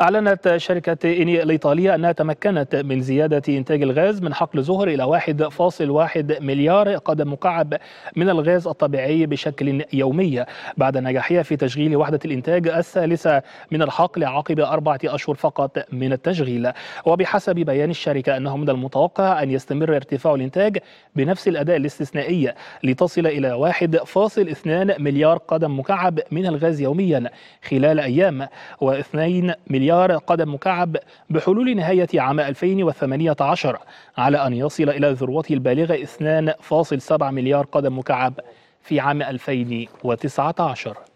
أعلنت شركة إني الإيطالية أنها تمكنت من زيادة إنتاج الغاز من حقل زهر إلى 1.1 مليار قدم مكعب من الغاز الطبيعي بشكل يومي بعد نجاحها في تشغيل وحدة الإنتاج الثالثة من الحقل عقب أربعة أشهر فقط من التشغيل وبحسب بيان الشركة أنه من المتوقع أن يستمر ارتفاع الإنتاج بنفس الأداء الاستثنائي لتصل إلى 1.2 مليار قدم مكعب من الغاز يوميا خلال أيام و2 مليار مليار قدم مكعب بحلول نهاية عام 2018 على أن يصل إلى ذروته البالغة 2.7 مليار قدم مكعب في عام 2019